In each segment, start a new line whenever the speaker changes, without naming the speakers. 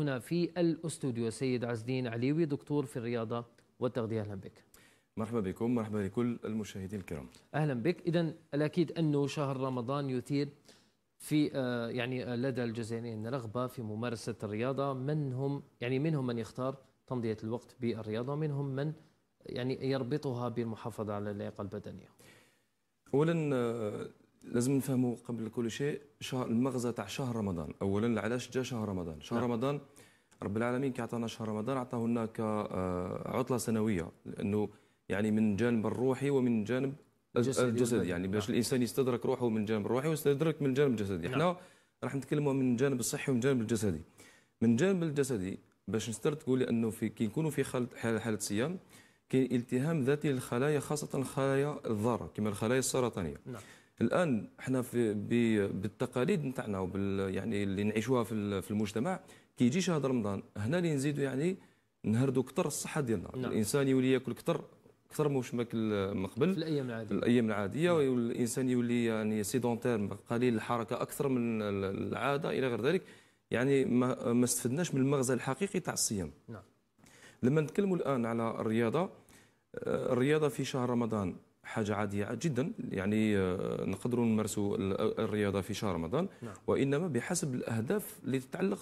هنا في الاستوديو سيد عز الدين عليوي دكتور في الرياضه والتغذيه اهلا بك.
مرحبا بكم مرحبا بكل المشاهدين الكرام.
اهلا بك اذا الاكيد انه شهر رمضان يثير في آه، يعني آه، لدى الجزائريين رغبه في ممارسه الرياضه من هم يعني منهم من يختار تمضيه الوقت بالرياضه ومنهم من يعني
يربطها بالمحافظه على اللياقه البدنيه. اولا آه، لازم نفهموا قبل كل شيء شهر المغزى تاع شهر رمضان اولا علاش جاء شهر رمضان شهر نعم. رمضان رب العالمين كي عطانا شهر رمضان عطاه لنا كعطله آه، سنويه لانه يعني من جانب الروحي ومن جانب الجسدي يعني باش نعم. الانسان يستدرك روحه من جانب الروحي ويستدرك من جانب الجسدي نعم. احنا نعم. راح نتكلموا من جانب الصحي ومن جانب الجسدي من جانب الجسدي باش تقول انه في كي نكونوا في حاله حاله صيام كاين التهام ذاتي للخلايا خاصه الخلايا الضاره كما الخلايا السرطانيه نعم. الان احنا في بالتقاليد نتاعنا وبال يعني اللي نعيشوها في, في المجتمع كي يجي شهر رمضان هنا اللي نزيدوا يعني نهردوا كثر الصحه ديالنا نعم. الانسان يولي ياكل كثر اكثر مش ماكل من قبل في الايام العاديه في الايام العاديه نعم. والانسان يولي يعني سيدونتير قليل الحركه اكثر من العاده الى غير ذلك يعني ما, ما استفدناش من المغزى الحقيقي تاع الصيام نعم لما نتكلموا الان على الرياضه آه، الرياضه في شهر رمضان حاجة عادية جدا يعني آه، نقدروا نمارسوا الرياضة في شهر رمضان نعم. وإنما بحسب الأهداف اللي تتعلق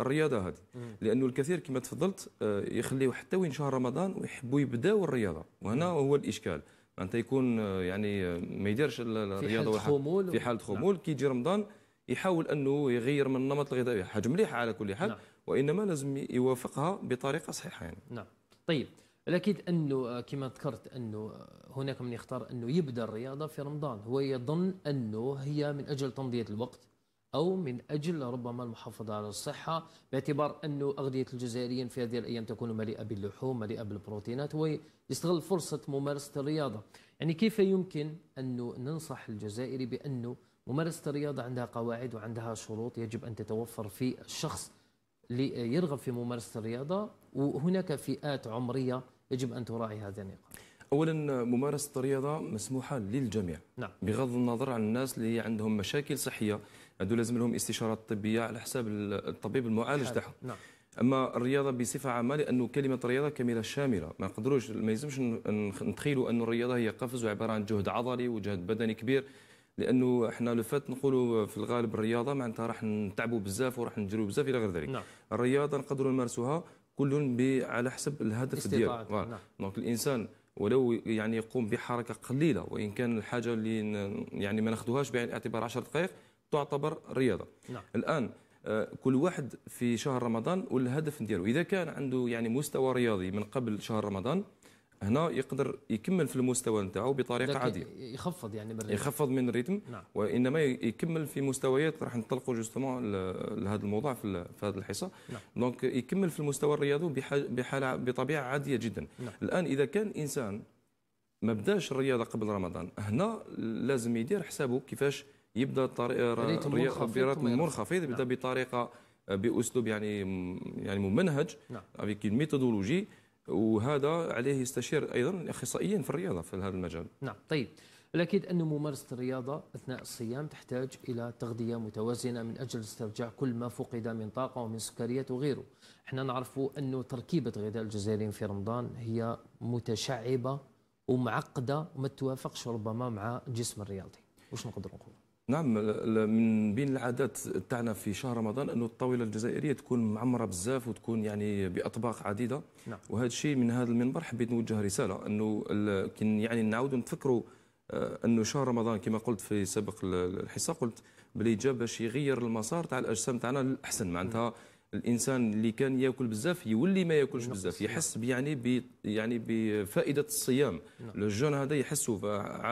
بالرياضة هذه لأنه الكثير كما تفضلت آه، يخليوا حتى وين شهر رمضان ويحبوا يبداوا الرياضة وهنا مم. هو الإشكال أنت يكون آه، يعني ما يديرش الرياضة في حالة خمول في حالة خمول نعم. كي يجي رمضان يحاول أنه يغير من النمط الغذائي حاجة مليحة على كل حال نعم. وإنما لازم يوافقها بطريقة صحيحة يعني نعم طيب
الاكيد انه آه، كما ذكرت انه آه، هناك من يختار انه يبدا الرياضه في رمضان هو يظن انه هي من اجل تمضيه الوقت او من اجل ربما المحافظه على الصحه باعتبار انه اغذيه الجزائريين في هذه الايام تكون مليئه باللحوم مليئه بالبروتينات ويستغل فرصه ممارسه الرياضه يعني كيف يمكن انه ننصح الجزائري بانه ممارسه الرياضه عندها قواعد وعندها شروط يجب ان تتوفر في الشخص ليرغب آه، في ممارسه الرياضه وهناك فئات عمريه يجب أن تراعي هذه النقاط
اولا ممارسه الرياضه مسموحه للجميع نعم. بغض النظر عن الناس اللي عندهم مشاكل صحيه هذو لازم لهم استشارات طبيه على حساب الطبيب المعالج تاعهم نعم. اما الرياضه بصفه عامه لانه كلمه رياضه كامله شامله ما نقدروش ما يلزمش نتخيلوا انه الرياضه هي قفز وعباره عن جهد عضلي وجهد بدني كبير لانه احنا لفات نقولوا في الغالب الرياضه معناتها راح نتعبوا بزاف وراح نجروا بزاف الى غير ذلك نعم. الرياضه نقدروا نمارسوها كل على حسب الهدف ديالو نعم. دونك الانسان ولو يعني يقوم بحركه قليله وان كان الحاجه اللي يعني ما ناخذوهاش بعين الاعتبار 10 دقائق تعتبر رياضه نعم. الان آه، كل واحد في شهر رمضان والهدف ديالو اذا كان عنده يعني مستوى رياضي من قبل شهر رمضان هنا يقدر يكمل في المستوى نتاعو بطريقه عاديه
يخفض يعني من الريتم
يخفض من الريتم نعم. وانما يكمل في مستويات راح نطلقوا جوستومون لهذا الموضوع في, في هذه الحصه نعم. دونك يكمل في المستوى الرياضي بحاله بطبيعه عاديه جدا نعم. الان اذا كان انسان ما بداش الرياضه قبل رمضان هنا لازم يدير حسابه كيفاش يبدا الطريقه برتم منخفض يبدا بطريقه نعم. باسلوب يعني يعني ممنهج نعم. افيك ميثودولوجي وهذا عليه يستشير ايضا اخصائيين في الرياضه في هذا المجال
نعم طيب الأكيد أن ممارسة الرياضة أثناء الصيام تحتاج إلى تغذية متوازنة من أجل استرجاع كل ما فقد من طاقة ومن سكريات وغيره احنا نعرف أنه تركيبة غذاء الجزائريين في رمضان هي متشعبة ومعقدة وما توافقش ربما مع الجسم الرياضي واش نقدر نقول
نعم من بين العادات تاعنا في شهر رمضان انه الطاوله الجزائريه تكون معمره بزاف وتكون يعني باطباق عديده نعم. وهذا الشيء من هذا المنبر حبيت نوجه رساله انه يعني نعاودوا نتفكروا آه، انه شهر رمضان كما قلت في سابق الحصه قلت بلي جا باش يغير المسار تاع الاجسام تاعنا للاحسن معناتها الانسان اللي كان ياكل بزاف يولي ما ياكلش بزاف يحس يعني ب يعني بفائده الصيام نعم. لو جون هذا يحسوا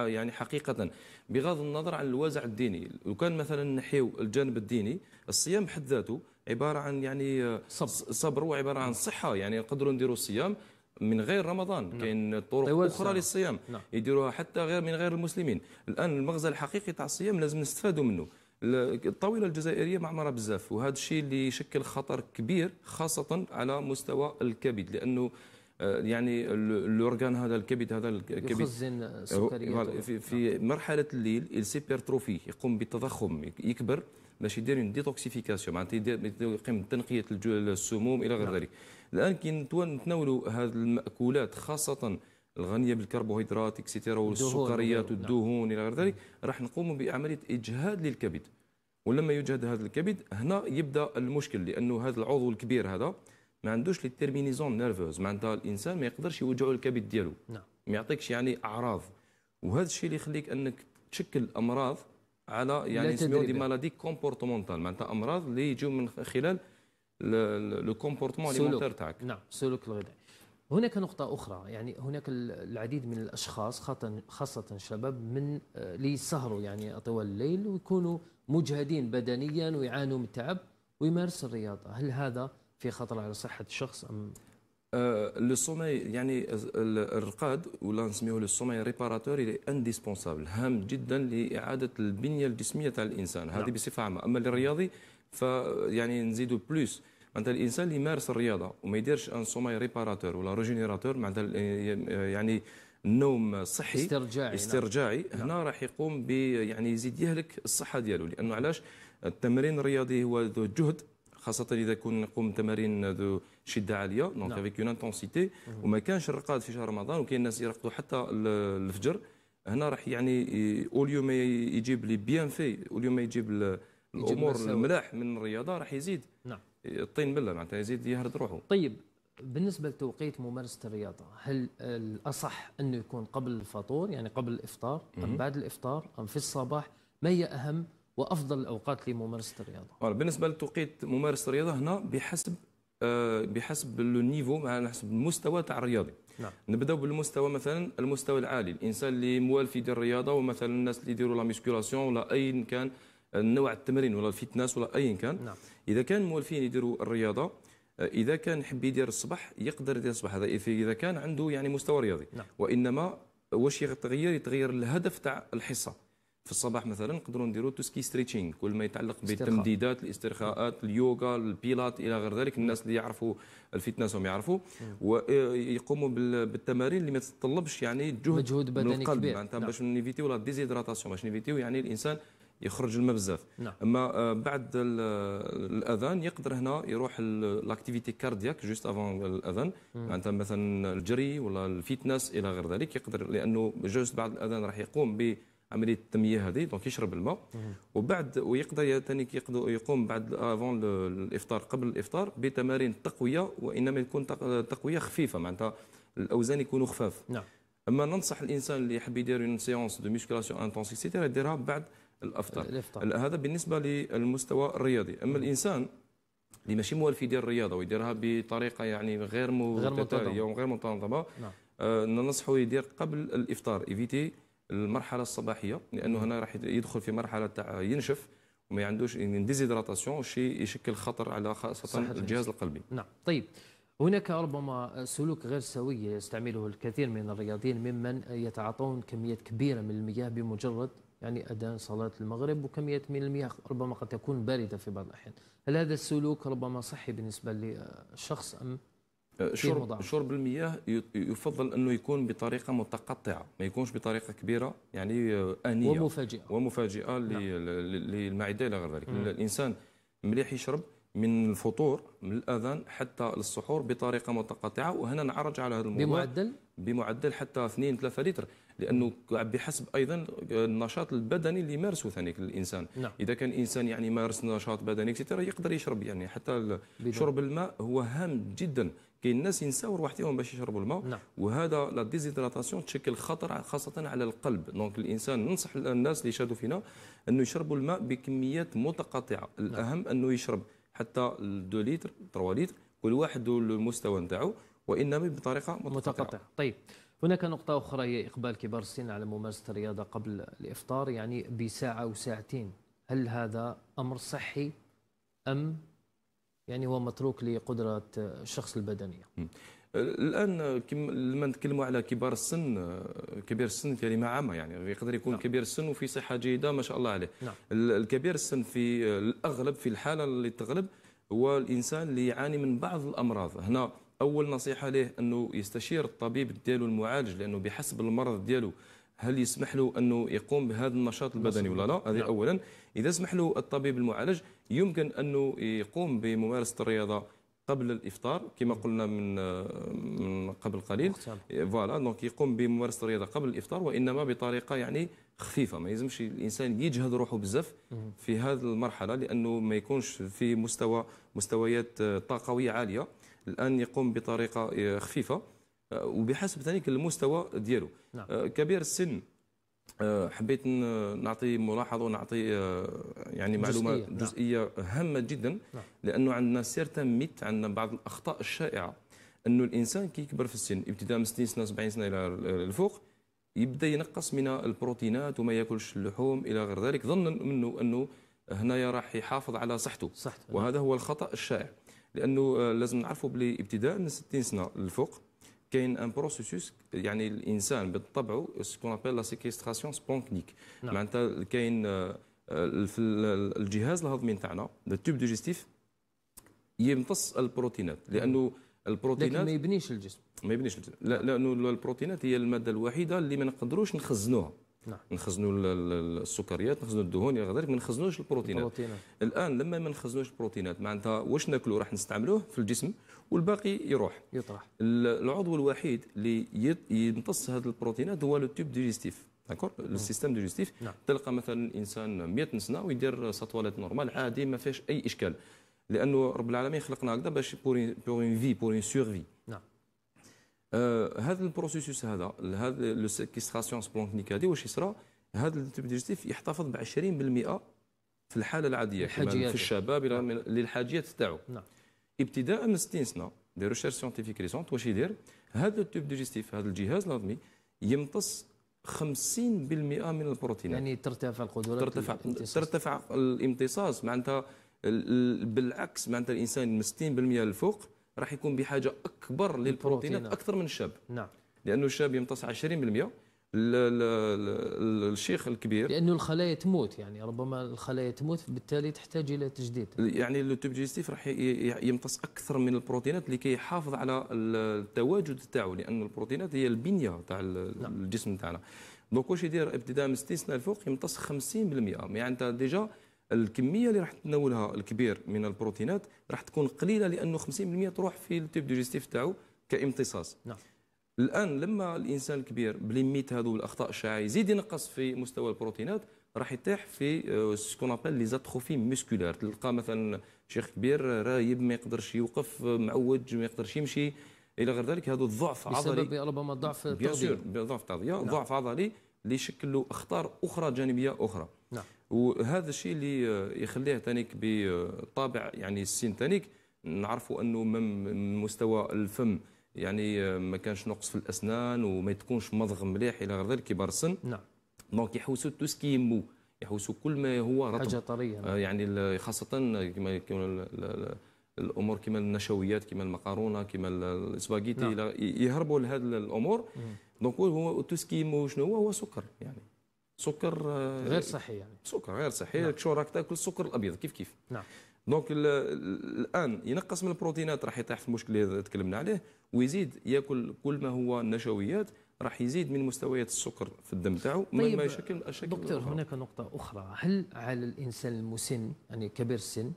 يعني حقيقه بغض النظر عن الوازع الديني لو كان مثلا نحيو الجانب الديني الصيام بحد ذاته عباره عن يعني صبر صبر وعباره عن صحه يعني نقدروا نديروا الصيام من غير رمضان نعم. كاين طرق طيب، اخرى سنة. للصيام نعم. يديروها حتى غير من غير المسلمين الان المغزى الحقيقي تاع الصيام لازم نستفادوا منه الطاوله الجزائريه معمره بزاف وهذا الشيء اللي يشكل خطر كبير خاصه على مستوى الكبد لانه آه، يعني الاورغان هذا الكبد هذا الكبد يخزن السكريات في, في نعم. مرحله الليل السيبرتروفي يقوم بالتضخم يكبر باش يدير ديتوكسيفيكاسيون معناتها يقيم تنقيه السموم الى غير نعم. ذلك الان كي نتناولوا هذه الماكولات خاصه الغنيه بالكربوهيدرات اكسيتيرا والسكريات والدهون نعم. الى غير ذلك راح نقوم بعمليه اجهاد للكبد ولما يجهد هذا الكبد هنا يبدا المشكل لانه هذا العضو الكبير هذا ما عندوش لي تيرمينيزون نيرفوز معناتها الانسان ما يقدرش يوجعوا الكبد ديالو نعم ما يعطيكش يعني اعراض وهذا الشيء اللي يخليك انك تشكل امراض على يعني نسميو دي مالادي كومبورتمونتال معناتها امراض اللي يجيو من خلال لو كومبورتمون اليمونتير تاعك نعم السلوك الغذائي
هناك نقطة أخرى يعني هناك العديد من الأشخاص خاصة الشباب من آه، ليسهروا يعني طوال الليل ويكونوا مجهدين بدنيا ويعانوا من التعب ويمارس الرياضة هل هذا في خطر على صحة الشخص أم
لو آه، سومي يعني الرقاد ولا نسميه لو سومي ريباراتور اللي انديسبونسابل هام جدا لاعاده البنيه الجسميه تاع الانسان هذه نعم. بصفه عامه اما للرياضي فيعني نزيدو بلوس معناتها الانسان اللي يمارس الرياضه وما يديرش ان سوماي ريباراتور ولا ريجينيراتور معناتها يعني النوم صحي استرجاعي نعم. استرجاعي نعم. هنا راح يقوم ب يعني يزيد يهلك الصحه ديالو لانه علاش التمرين الرياضي هو ذو جهد خاصه اذا كنا نقوم تمارين ذو شده عاليه دونك افيك اون انتونسيتي وما كانش الرقاد في شهر رمضان وكاين ناس يرقدوا حتى الفجر هنا راح يعني اوليو ما يجيب لي بيان في اوليو ما يجيب الامور الملاح من الرياضه راح يزيد نعم الطين بله معناتها يزيد يهرد روحه
طيب بالنسبة لتوقيت ممارسة الرياضة هل الأصح أنه يكون قبل الفطور يعني قبل الإفطار أم بعد الإفطار أم في الصباح ما هي أهم وأفضل الأوقات لممارسة الرياضة
بالنسبة لتوقيت ممارسة الرياضة هنا بحسب آه، بحسب النيفو مع حسب المستوى تاع الرياضي نعم. نبداو بالمستوى مثلا المستوى العالي الانسان اللي موالف يدير الرياضه ومثلا الناس اللي يديروا لا ميسكولاسيون ولا اي كان نوع التمرين ولا الفتنس ولا ايا كان نعم. اذا كان موالفين يديروا الرياضه آه، اذا كان حب يدير الصباح يقدر يدير الصباح هذا اذا كان عنده يعني مستوى رياضي نعم. وانما واش يتغير يتغير الهدف تاع الحصه في الصباح مثلا نقدروا نديروا توسكي ستريتشينغ كل ما يتعلق بالتمديدات الاسترخاءات اليوغا البيلات الى غير ذلك الناس اللي يعرفوا الفيتنس هم يعرفوا نعم. ويقوموا آه، بالتمارين اللي ما تتطلبش يعني جهد مجهود بدني كبير معناتها نعم. باش نيفيتيو لا ديزيدراتاسيون باش نيفيتيو يعني الانسان يخرج الماء بزاف نعم. اما آه، بعد آه، الاذان يقدر هنا يروح لاكتيفيتي كاردياك جوست افون الاذان معناتها مثلا الجري ولا الفيتنس الى غير ذلك يقدر لانه جوست بعد الاذان راح يقوم ب عمليه التمييه هذه دونك يشرب الماء وبعد ويقدر ثاني يقوم بعد افون الافطار قبل الافطار بتمارين التقويه وانما تكون تقويه خفيفه معناتها الاوزان يكونوا خفاف نعم اما ننصح الانسان اللي يحب يدير اون سيونس دو ميسكولاسيون انتونس اكسيتيرا يديرها بعد الافطر, هذا بالنسبه للمستوى الرياضي اما الانسان اللي ماشي موالف يدير الرياضه ويديرها بطريقه يعني غير متتاليه وغير منتظمه نعم. آه، ننصحه يدير قبل الافطار ايفيتي المرحله الصباحيه لانه هنا راح يدخل في مرحله تاع ينشف وما عندوش يعني ديزيدراتاسيون شيء يشكل خطر على خاصه الجهاز القلبي
نعم طيب هناك ربما سلوك غير سوي يستعمله الكثير من الرياضيين ممن يتعاطون كميات كبيره من المياه بمجرد يعني أذان صلاة المغرب وكمية من المياه ربما قد تكون باردة في بعض الأحيان هل هذا السلوك ربما صحي بالنسبة للشخص أم
أه، شرب شرب المياه يفضل انه يكون بطريقه متقطعه ما يكونش بطريقه كبيره يعني آه، انيه ومفاجئه ومفاجئه نعم. للمعده الى غير ذلك الانسان مليح يشرب من الفطور من الاذان حتى للسحور بطريقه متقطعه وهنا نعرج على هذا الموضوع بمعدل بمعدل حتى 2 3 لتر لانه بحسب ايضا النشاط البدني اللي يمارسه ثاني الانسان نعم. اذا كان انسان يعني مارس نشاط بدني كثير يقدر يشرب يعني حتى شرب الماء هو هام جدا كاين الناس ينساو رواحتهم باش يشربوا الماء نعم. وهذا لا ديزيدراتاسيون تشكل خطر خاصه على القلب دونك الانسان ننصح الناس اللي شادوا فينا انه يشربوا الماء بكميات متقطعه نعم. الاهم انه يشرب حتى 2 لتر 3 لتر كل واحد المستوى نتاعو وانما بطريقه متقطعه متقطع. طيب هناك
نقطة أخرى هي إقبال كبار السن على ممارسة الرياضة قبل الإفطار يعني بساعة أو ساعتين هل هذا أمر صحي أم يعني هو متروك لقدرة الشخص البدنية؟
الان كم لما نتكلموا على كبار السن آه، كبير السن كلمه عامه يعني يقدر يكون نعم. كبير السن وفي صحه جيده ما شاء الله عليه نعم. الكبير السن في آه، الاغلب في الحاله اللي تغلب هو الانسان اللي يعاني من بعض الامراض هنا اول نصيحه ليه انه يستشير الطبيب ديالو المعالج لانه بحسب المرض ديالو هل يسمح له انه يقوم بهذا النشاط البدني ولا لا هذه نعم. اولا اذا سمح له الطبيب المعالج يمكن انه يقوم بممارسه الرياضه قبل الافطار كما قلنا من من قبل قليل فوالا دونك يقوم بممارسه الرياضه قبل الافطار وانما بطريقه يعني خفيفه ما يلزمش الانسان يجهد روحه بزاف في هذه المرحله لانه ما يكونش في مستوى مستويات طاقويه عاليه الان يقوم بطريقه خفيفه وبحسب ذلك المستوى ديالو نعم. كبير السن آه، حبيت نعطي ملاحظه ونعطي آه، يعني معلومه جزئيه, نعم. جزئية هامه جدا نعم. لانه عندنا سيرتان ميت عندنا بعض الاخطاء الشائعه انه الانسان كي يكبر في السن ابتداء من 60 سنه 70 سنه الى الفوق يبدا ينقص من البروتينات وما ياكلش اللحوم الى غير ذلك ظنا منه انه هنايا راح يحافظ على صحته صحته نعم. وهذا هو الخطا الشائع لانه آه، لازم نعرفوا بلي ابتداء من 60 سنه للفوق كاين ان بروسيسوس يعني الانسان بالطبع سكون ابل لا سيكيستراسيون سبونكنيك معناتها كاين في الجهاز الهضمي نتاعنا التوب ديجيستيف يمتص البروتينات لانه البروتينات لكن ما
يبنيش الجسم
ما يبنيش الجسم لانه البروتينات هي الماده الوحيده اللي ما نقدروش نخزنوها نعم. نخزنوا السكريات نخزنوا الدهون الى غير ما نخزنوش البروتينات البروتينات الان لما ما نخزنوش البروتينات معناتها واش ناكلوا راح نستعملوه في الجسم والباقي يروح يطرح العضو الوحيد اللي يمتص هذه البروتينات هو لو تيب ديجيستيف داكور نعم. السيستم ديجيستيف نعم. تلقى مثلا الانسان 100 سنه ويدير سطوالات نورمال عادي ما فيهاش اي اشكال لانه رب العالمين خلقنا هكذا باش بور اون في بور اون سيرفي نعم آه، هذا البروسيسوس هذا هذا لوسيكستراسيون سبلونكنيك هذه واش يصرى هذا ديجستيف يحتفظ ب 20% في الحاله العاديه في الشباب للحاجيات تاعو نعم ابتداء من 60 سنه دي ريشيرش سيونتيفيك ريسونت واش يدير هذا التوب ديجستيف هذا الجهاز الهضمي يمتص 50% من البروتينات يعني ترتفع القدرات ترتفع ترتفع الامتصاص معناتها بالعكس معناتها الانسان من 60% للفوق راح يكون بحاجه اكبر للبروتينات اكثر من الشاب نعم لانه الشاب يمتص 20% الشيخ الكبير
لانه الخلايا تموت يعني ربما الخلايا تموت بالتالي تحتاج الى تجديد
يعني التوب ديجستيف راح يمتص اكثر من البروتينات لكي يحافظ على التواجد تاعو لان البروتينات هي البنيه تاع نعم. الجسم تاعنا دونك واش يدير ابتداء من 60 سنه الفوق يمتص 50% يعني انت ديجا الكميه اللي راح تتناولها الكبير من البروتينات راح تكون قليله لانه 50% تروح في التيب ديجستيف تاعو كامتصاص نعم الان لما الانسان الكبير بليميت هذو الاخطاء الشعاعيه يزيد ينقص في مستوى البروتينات راح يطيح في سكون ابل لي زاتروفي موسكولار تلقى مثلا شيخ كبير رايب ما يقدرش يوقف آه، معوج ما يقدرش يمشي الى غير ذلك هذا الضعف عضلي بسبب
ربما ضعف التغذيه
ضعف التغذيه نعم. ضعف عضلي اللي يشكل له اخطار اخرى جانبيه اخرى وهذا الشيء اللي آه، يخليه تانيك بطابع يعني السين تانيك نعرفوا انه من مستوى الفم يعني آه، ما كانش نقص في الاسنان وما تكونش مضغ مليح الى غير ذلك كبار السن نعم دونك يحوسوا تو سكي مو يحوسوا كل ما هو رطب حاجه طريه نعم. يعني خاصه كما الامور كما النشويات كما المقارونه كما السباغيتي نعم. يهربوا لهذه الامور دونك هو تو سكي مو شنو هو هو سكر يعني سكر آه، غير صحي يعني سكر غير صحي نعم. شو راك تاكل السكر الابيض كيف كيف نعم دونك الان ينقص من البروتينات راح يطيح في المشكل اللي تكلمنا عليه ويزيد ياكل كل ما هو النشويات راح يزيد من مستويات السكر في الدم تاعو طيب يشكل
اشكال دكتور الأخرى. هناك نقطه اخرى هل على الانسان المسن يعني كبير السن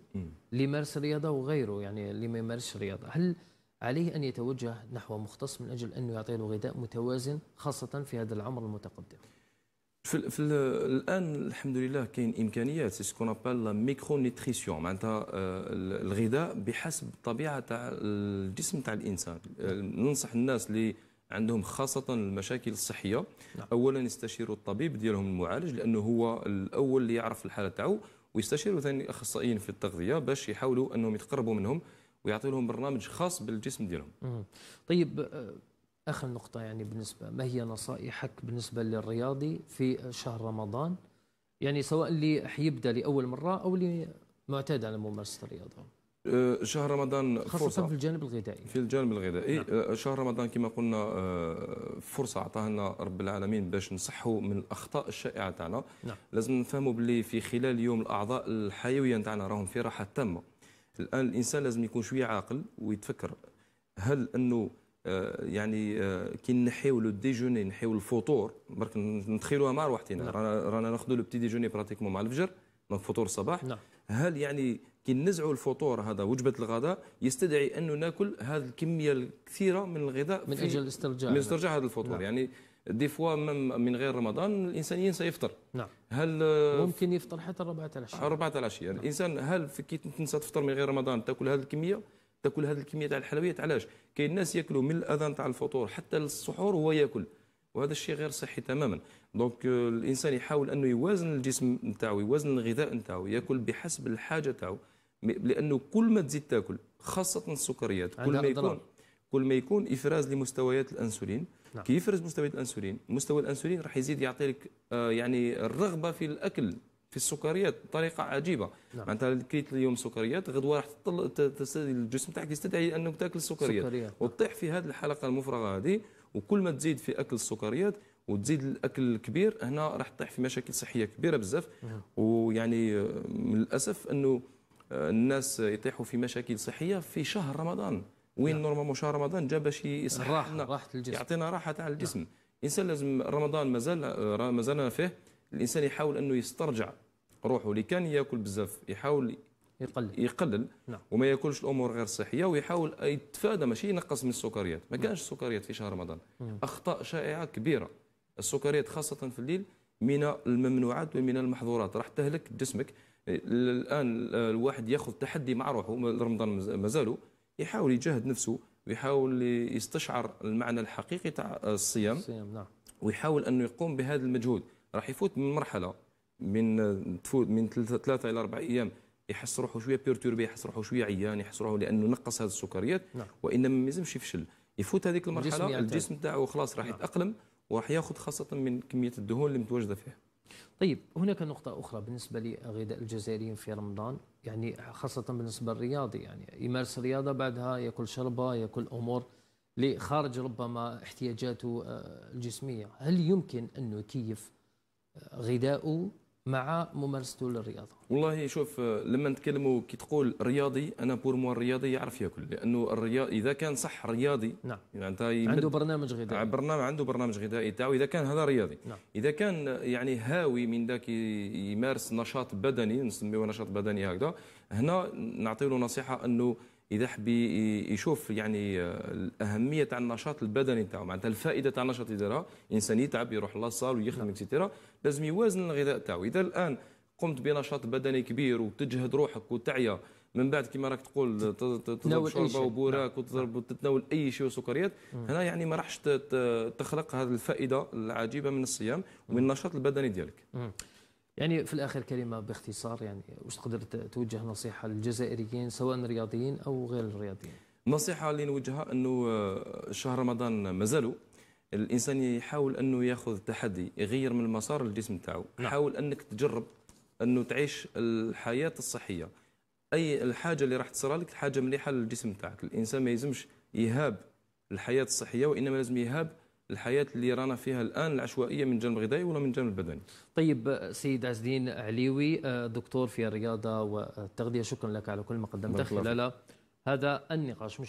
اللي يمارس الرياضة وغيره يعني اللي ما يمارسش الرياضة هل عليه ان يتوجه نحو مختص من اجل انه يعطي له غذاء متوازن خاصه في هذا العمر المتقدم
في, في الان الحمد لله كاين امكانيات سي سكون ابال لا ميكرو نيتريسيون معناتها آه، الغذاء بحسب الطبيعه تاع الجسم تاع الانسان آه، ننصح الناس اللي عندهم خاصة المشاكل الصحية نعم. أولا يستشيروا الطبيب ديالهم المعالج لأنه هو الأول اللي يعرف الحالة تاعو ويستشيروا ثاني أخصائيين في التغذية باش يحاولوا أنهم يتقربوا منهم ويعطي لهم برنامج خاص بالجسم ديالهم.
طيب آه، آخر نقطة يعني بالنسبة ما هي نصائحك بالنسبة للرياضي في شهر رمضان يعني سواء اللي حيبدأ لأول مرة أو اللي معتاد على ممارسة الرياضة
أه، شهر رمضان خاصة فرصة في
الجانب الغذائي
في الجانب الغذائي إيه، نعم. أه، شهر رمضان كما قلنا أه، فرصة أعطاها لنا رب العالمين باش نصحوا من الأخطاء الشائعة تاعنا نعم. لازم نفهموا باللي في خلال يوم الأعضاء الحيوية تاعنا راهم في راحة تامة الآن الإنسان لازم يكون شوية عاقل ويتفكر هل أنه آه، يعني آه، كي نحيو لو ديجوني نحيو الفطور برك نتخيلوها مع روحتنا نعم. رانا رانا ناخذوا لو بتي ديجوني براتيكمون مع الفجر من فطور الصباح نعم. هل يعني كي نزعوا الفطور هذا وجبه الغداء يستدعي انه ناكل هذه الكميه الكثيره من الغذاء من اجل استرجاع من استرجاع هذا الفطور نعم. يعني دي فوا من غير رمضان الانسان ينسى يفطر نعم هل آه،
ممكن يفطر حتى الربعة العشيه
الربعة العشيه يعني نعم. الانسان هل كي تنسى تفطر من غير رمضان تاكل هذه الكميه تاكل هذه الكميه تاع الحلويات علاش كاين الناس ياكلوا من الاذان تاع الفطور حتى للسحور وهو ياكل وهذا الشيء غير صحي تماما دونك euh, الانسان يحاول انه يوازن الجسم نتاعو يوازن الغذاء نتاعو ياكل بحسب الحاجه تاعو لانه كل ما تزيد تاكل خاصه السكريات كل ما يكون كل ما يكون افراز لمستويات الانسولين نعم. كي يفرز مستويات الانسولين مستوى الانسولين راح يزيد يعطي لك آه، يعني الرغبه في الاكل في السكريات بطريقه عجيبه نعم. معناتها كليت اليوم سكريات غدوه راح تطل... الجسم تاعك يستدعي انك تاكل السكريات نعم. وتطيح في هذه الحلقه المفرغه هذه وكل ما تزيد في اكل السكريات وتزيد الاكل الكبير هنا راح تطيح في مشاكل صحيه كبيره بزاف نعم. ويعني آه، من الاسف انه آه، الناس يطيحوا في مشاكل صحيه في شهر رمضان وين نعم. نورمالمون شهر رمضان جا باش يصحح راحه راحه الجسم يعطينا راحه تاع الجسم نعم. الانسان لازم رمضان مازال آه، مازالنا فيه الانسان يحاول انه يسترجع روحه اللي كان ياكل بزاف يحاول يقلل يقلل نعم. وما ياكلش الامور غير صحيه ويحاول يتفادى ماشي ينقص من السكريات ما كانش سكريات في شهر رمضان مم. اخطاء شائعه كبيره السكريات خاصه في الليل من الممنوعات ومن المحظورات راح تهلك جسمك الان الواحد ياخذ تحدي مع روحه رمضان مازالو يحاول يجاهد نفسه ويحاول يستشعر المعنى الحقيقي تاع الصيام, الصيام نعم. ويحاول انه يقوم بهذا المجهود راح يفوت من مرحله من تفوت من ثلاثه الى اربع ايام يحس روحه شويه بيرتوربي يحس روحه شويه عيان يحس روحه لانه نقص هذه السكريات نعم. وانما ما لازمش يفشل يفوت هذيك المرحله الجسم تاعو خلاص راح نعم. يتاقلم وراح ياخذ خاصه من كميه الدهون اللي متواجده فيه
طيب هناك نقطة أخرى بالنسبة لغذاء الجزائريين في رمضان يعني خاصة بالنسبة للرياضي يعني يمارس الرياضة بعدها يأكل شربة يأكل أمور لخارج ربما احتياجاته آه، الجسمية هل يمكن أنه يكيف آه، غذاؤه مع ممارسته للرياضه
والله شوف لما نتكلموا كي تقول رياضي انا بور مو الرياضي يعرف ياكل لانه الرياضي اذا كان صح رياضي نعم يعني عنده برنامج غذائي برنامج عنده برنامج غذائي تاعو اذا كان هذا رياضي نعم. اذا كان يعني هاوي من ذاك يمارس نشاط بدني نسميه نشاط بدني هكذا هنا نعطي له نصيحه انه اذا حبي يشوف يعني الاهميه تاع النشاط البدني تاعو معناتها الفائده تاع النشاط اللي دارها انسان يتعب يروح للصال ويخدم اكسترا نعم. لازم يوازن الغذاء تاعو اذا الان قمت بنشاط بدني كبير وتجهد روحك وتعيا من بعد كما راك تقول تضرب شوربه وبوراك نعم. وتضرب وتتناول نعم. اي شيء وسكريات هنا يعني ما راحش تخلق هذه الفائده العجيبه من الصيام ومن النشاط البدني ديالك
يعني في الاخر كلمه باختصار
يعني واش تقدر توجه نصيحه للجزائريين سواء الرياضيين او غير الرياضيين النصيحه اللي نوجهها انه آه، شهر رمضان مازالو الانسان يحاول انه ياخذ تحدي يغير من المسار الجسم تاعو نعم. حاول انك تجرب انه تعيش الحياه الصحيه اي الحاجه اللي راح تصير لك حاجه مليحه للجسم تاعك الانسان ما يلزمش يهاب الحياه الصحيه وانما لازم يهاب الحياه اللي رانا فيها الان العشوائيه من جانب غذائي ولا من جانب بدني طيب سيد عز الدين عليوي
دكتور في الرياضه والتغذيه شكرا لك على كل ما قدمته خلال
هذا النقاش